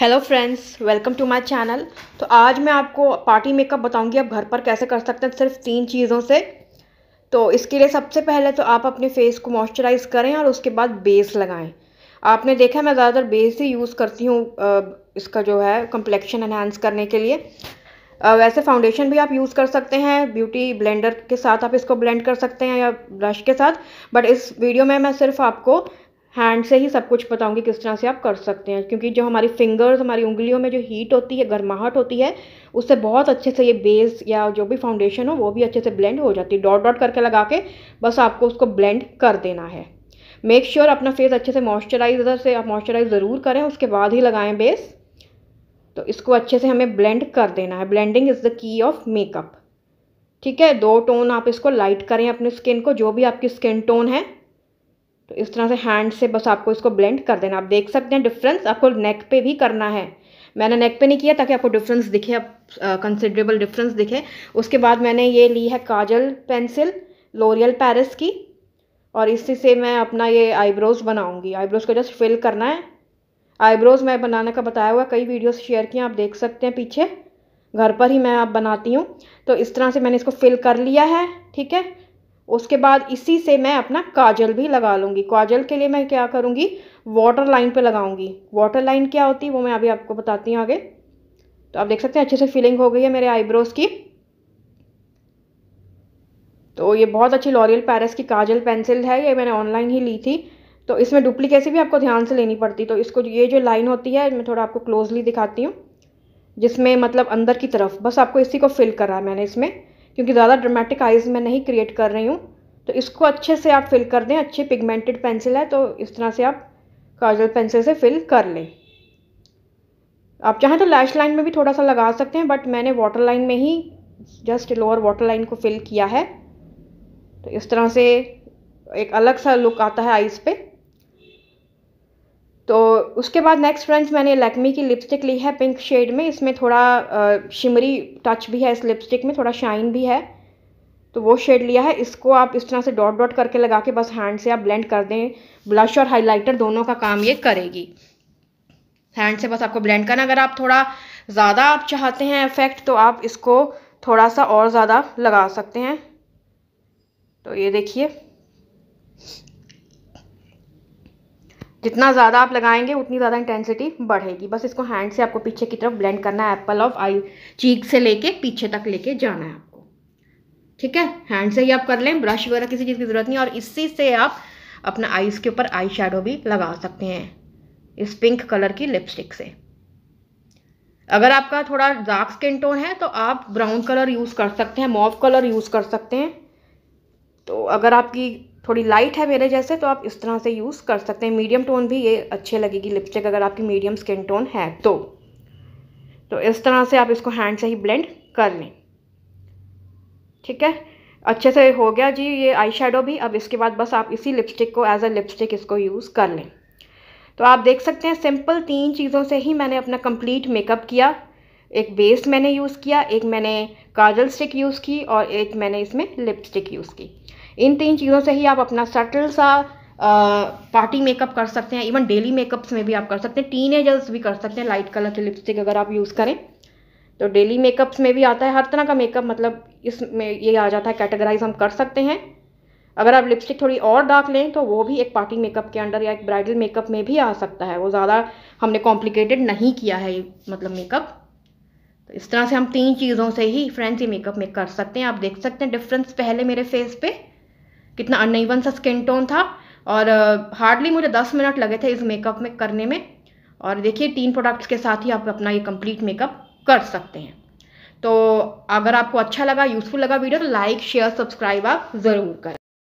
hello friends welcome to my channel तो आज मैं आपको पार्टी मेकअप बताऊंगी आप घर पर कैसे कर सकते हैं सिर्फ तीन चीज़ों से तो इसके लिए सबसे पहले तो आप अपने फेस को मॉइस्चराइज करें और उसके बाद बेस लगाएं आपने देखा मैं ज़्यादातर बेस ही यूज़ करती हूँ इसका जो है कम्प्लेक्शन इन्हांस करने के लिए वैसे फाउंडेशन भी आप यूज़ कर सकते हैं ब्यूटी ब्लेंडर के साथ आप इसको ब्लेंड कर सकते हैं या ब्रश के साथ बट इस वीडियो में मैं सिर्फ आपको हैंड से ही सब कुछ बताऊंगी किस तरह से आप कर सकते हैं क्योंकि जो हमारी फिंगर्स हमारी उंगलियों में जो हीट होती है गर्माहट होती है उससे बहुत अच्छे से ये बेस या जो भी फाउंडेशन हो वो भी अच्छे से ब्लेंड हो जाती है डॉट डॉट करके लगा के बस आपको उसको ब्लेंड कर देना है मेक श्योर sure अपना फेस अच्छे से मॉइस्चराइज़र से आप मॉइस्चराइज ज़रूर करें उसके बाद ही लगाएं बेस तो इसको अच्छे से हमें ब्लेंड कर देना है blending is the key of makeup ठीक है दो टोन आप इसको लाइट करें अपने स्किन को जो भी आपकी स्किन टोन है तो इस तरह से हैंड से बस आपको इसको ब्लेंड कर देना आप देख सकते हैं डिफरेंस आपको नेक पे भी करना है मैंने नेक पे नहीं किया ताकि आपको डिफरेंस दिखे अब कंसिडरेबल डिफरेंस दिखे उसके बाद मैंने ये ली है काजल पेंसिल लोरियल पैरिस की और इसी से मैं अपना ये आईब्रोज़ बनाऊंगी आईब्रोज़ को जस्ट फिल करना है आईब्रोज़ मैं बनाने का बताया हुआ कई वीडियोस शेयर किए आप देख सकते हैं पीछे घर पर ही मैं आप बनाती हूँ तो इस तरह से मैंने इसको फिल कर लिया है ठीक है उसके बाद इसी से मैं अपना काजल भी लगा लूँगी काजल के लिए मैं क्या करूँगी वाटर लाइन पे लगाऊंगी वाटर लाइन क्या होती है वो मैं अभी आपको बताती हूँ आगे तो आप देख सकते हैं अच्छे से फीलिंग हो गई है मेरे आईब्रोज़ की तो ये बहुत अच्छी लॉरियल पैरस की काजल पेंसिल है ये मैंने ऑनलाइन ही ली थी तो इसमें डुप्लीकेसी भी आपको ध्यान से लेनी पड़ती तो इसको ये जो लाइन होती है मैं थोड़ा आपको क्लोजली दिखाती हूँ जिसमें मतलब अंदर की तरफ बस आपको इसी को फिल करा है मैंने इसमें क्योंकि ज़्यादा ड्रामेटिक आइज़ में नहीं क्रिएट कर रही हूँ तो इसको अच्छे से आप फिल कर दें अच्छे पिगमेंटेड पेंसिल है तो इस तरह से आप काजल पेंसिल से फिल कर लें आप चाहें तो लैश लाइन में भी थोड़ा सा लगा सकते हैं बट मैंने वाटर लाइन में ही जस्ट लोअर वाटर लाइन को फिल किया है तो इस तरह से एक अलग सा लुक आता है आइज़ पर तो उसके बाद नेक्स्ट फ्रेंड्स मैंने लैक्मी की लिपस्टिक ली है पिंक शेड में इसमें थोड़ा शिमरी टच भी है इस लिपस्टिक में थोड़ा शाइन भी है तो वो शेड लिया है इसको आप इस तरह से डॉट डॉट करके लगा के बस हैंड से आप ब्लेंड कर दें ब्लश और हाइलाइटर दोनों का काम ये करेगी हैंड से बस आपको ब्लेंड करना अगर आप थोड़ा ज़्यादा आप चाहते हैं इफ़ेक्ट तो आप इसको थोड़ा सा और ज़्यादा लगा सकते हैं तो ये देखिए जितना ज़्यादा आप लगाएंगे उतनी ज़्यादा इंटेंसिटी बढ़ेगी बस इसको हैंड से आपको पीछे की तरफ ब्लेंड करना है एप्पल ऑफ आई चीक से लेके पीछे तक लेके जाना है आपको ठीक है हैंड से ही आप कर लें ब्रश वगैरह किसी चीज़ की ज़रूरत नहीं और इसी से आप अपना आईज के ऊपर आई शेडो भी लगा सकते हैं इस पिंक कलर की लिपस्टिक से अगर आपका थोड़ा डार्क स्किन टोन है तो आप ब्राउन कलर यूज़ कर सकते हैं मॉव कलर यूज़ कर सकते हैं तो अगर आपकी थोड़ी लाइट है मेरे जैसे तो आप इस तरह से यूज़ कर सकते हैं मीडियम टोन भी ये अच्छे लगेगी लिपस्टिक अगर आपकी मीडियम स्किन टोन है तो तो इस तरह से आप इसको हैंड से ही ब्लेंड कर लें ठीक है अच्छे से हो गया जी ये आई भी अब इसके बाद बस आप इसी लिपस्टिक को एज अ लिपस्टिक इसको यूज़ कर लें तो आप देख सकते हैं सिंपल तीन चीज़ों से ही मैंने अपना कंप्लीट मेकअप किया एक बेस मैंने यूज़ किया एक मैंने काजल स्टिक यूज़ की और एक मैंने इसमें लिपस्टिक यूज़ की इन तीन चीज़ों से ही आप अपना सटल सा पार्टी मेकअप कर सकते हैं इवन डेली मेकअप्स में भी आप कर सकते हैं टीन भी कर सकते हैं लाइट कलर की लिपस्टिक अगर आप यूज़ करें तो डेली मेकअप्स में भी आता है हर तरह का मेकअप मतलब इसमें ये आ जाता है कैटेगराइज हम कर सकते हैं अगर आप लिपस्टिक थोड़ी और डार्क लें तो वो भी एक पार्टी मेकअप के अंडर या एक ब्राइडल मेकअप में भी आ सकता है वो ज़्यादा हमने कॉम्प्लिकेटेड नहीं किया है मतलब मेकअप तो इस तरह से हम तीन चीज़ों से ही फ्रेंड्स ये मेकअप में कर सकते हैं आप देख सकते हैं डिफरेंस पहले मेरे फेस पे कितना अनइवन सा स्किन टोन था और हार्डली मुझे दस मिनट लगे थे इस मेकअप में करने में और देखिए तीन प्रोडक्ट्स के साथ ही आप अपना ये कंप्लीट मेकअप कर सकते हैं तो अगर आपको अच्छा लगा यूज़फुल लगा वीडियो तो लाइक शेयर सब्सक्राइब आप ज़रूर करें